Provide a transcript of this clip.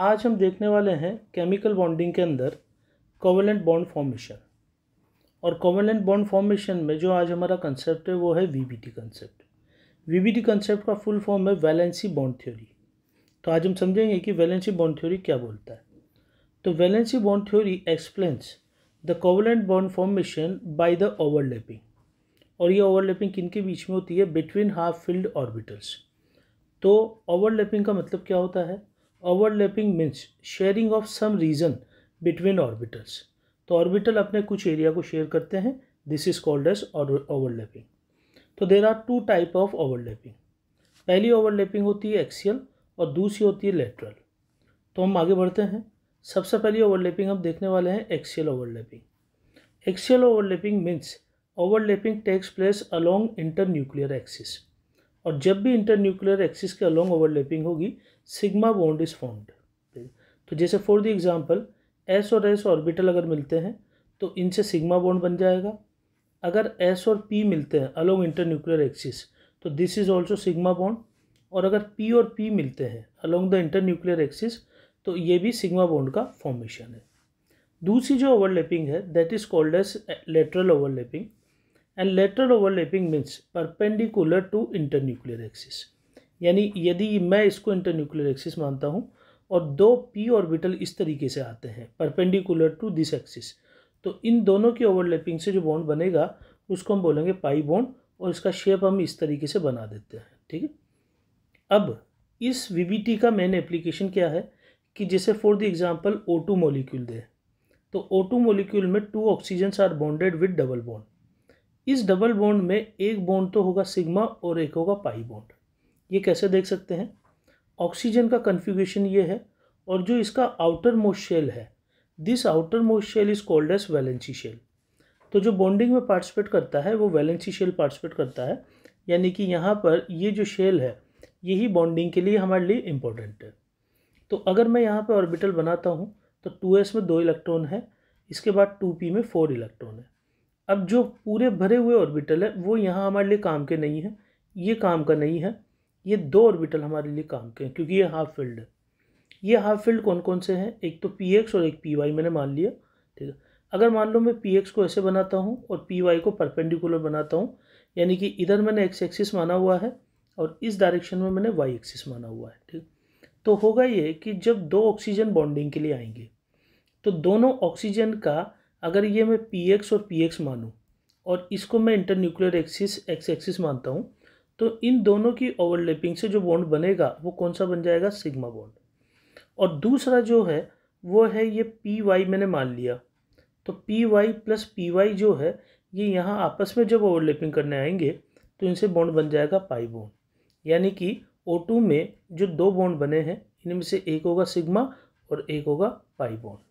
आज हम देखने वाले हैं केमिकल बॉन्डिंग के अंदर कोवेलेंट बॉन्ड फॉर्मेशन और कोवेलेंट बॉन्ड फॉर्मेशन में जो आज हमारा कंसेप्ट है वो है V T concept V T concept का फुल फॉर्म है वैलेंसी बॉन्ड थ्योरी तो आज हम समझेंगे कि वैलेंसी बॉन्ड थ्योरी क्या बोलता है तो valency bond theory explains the covalent bond formation by the overlapping और ये ओवरलैपिंग किन के बीच में होती है बिटवीन हाफ फील्ड ऑर्बिटल्स तो ओवरलैपिंग का मतलब क्या होता है overlapping means sharing of some region between orbitals तो ऑर्बिटल अपने कुछ एरिया को शेयर करते हैं this is called as overlapping तो there are two type of overlapping पहली ओवरलैपिंग होती है एक्सियल और दूसरी होती है लेटरल तो हम आगे बढ़ते हैं सबसे पहली ओवरलैपिंग हम देखने वाले हैं axial overlapping axial overlapping means overlapping takes place along inter nuclear axis और जब भी इंटर न्यूक्लियर एक्सिस के अलोंग ओवरलैपिंग होगी सिग्मा बॉन्ड इज फॉर्म्ड तो जैसे फॉर द एग्जांपल एस और एस ऑर्बिटल अगर मिलते हैं तो इनसे सिग्मा बॉन्ड बन जाएगा अगर एस और पी मिलते हैं अलोंग इंटर न्यूक्लियर एक्सिस तो this is also sigma bond और अगर पी और पी मिलते हैं along the inter nuclear axis तो ये भी सिग्मा बॉन्ड का फॉर्मेशन है दूसरी जो ओवरलैपिंग है that is called as lateral overlapping and lateral overlapping means perpendicular to internuclear axis यानी यदि मैं इसको इंटरन्यूक्लियर एक्सिस मानता हूँ और दो पी ऑर्बिटल इस तरीके से आते हैं परपेंडिकुलर टू दिस एक्सिस तो इन दोनों की ओवरलैपिंग से जो बॉन्ड बनेगा उसको हम बोलेंगे पाई बॉन्ड और इसका शेप हम इस तरीके से बना देते हैं ठीक है अब इस वी का मेन एप्लीकेशन क्या है कि जैसे for the example O two molecule दे तो ओ टू मोलिक्यूल में two oxygens are bonded with double bond इस डबल बॉन्ड में एक बॉन्ड तो होगा सिग्मा और एक होगा पाई बॉन्ड ये कैसे देख सकते हैं ऑक्सीजन का कन्फ्यूगेशन ये है और जो इसका आउटर मोस्ट शेल है this outermost shell is called as valency shell तो जो बॉन्डिंग में पार्टिसिपेट करता है वो वैलेंसी शेल पार्टिसिपेट करता है यानी कि यहाँ पर ये जो शेल है यही बॉन्डिंग के लिए हमारे लिए इम्पोर्टेंट है तो अगर मैं यहाँ पर ऑर्बिटल बनाता हूँ तो टू में दो इलेक्ट्रॉन है इसके बाद टू में फोर इलेक्ट्रॉन है अब जो पूरे भरे हुए ऑर्बिटल है वो यहाँ हमारे लिए काम के नहीं है ये काम का नहीं है ये दो ऑर्बिटल हमारे लिए काम के हैं क्योंकि ये हाफ फील्ड है ये हाफ फील्ड कौन कौन से हैं एक तो पी एक्स और एक पी वाई मैंने मान लिया ठीक है अगर मान लो मैं पी एक्स को ऐसे बनाता हूँ और पी वाई को परपेंडिकुलर बनाता हूँ यानी कि इधर मैंने एक्स एक्सिस माना हुआ है और इस डायरेक्शन में मैंने वाई एक्सिस माना हुआ है ठीक तो होगा ये कि जब दो ऑक्सीजन बॉन्डिंग के लिए आएंगे तो दोनों ऑक्सीजन का अगर ये मैं पी एक्स और पी एक्स मानूँ और इसको मैं इंटरन्यूक्लियर एक्सिस एक्स एक्सिस मानता हूँ तो इन दोनों की ओवरलैपिंग से जो बॉन्ड बनेगा वो कौन सा बन जाएगा सिग्मा बॉन्ड और दूसरा जो है वो है ये पी वाई मैंने मान लिया तो P Y plus P Y जो है ये यहाँ आपस में जब ओवरलैपिंग करने आएंगे तो इनसे बॉन्ड बन जाएगा पाई बॉन्ड यानी कि ओ टू में जो दो बॉन्ड बने हैं इनमें से एक होगा सिग्मा और एक होगा पाई बॉन्ड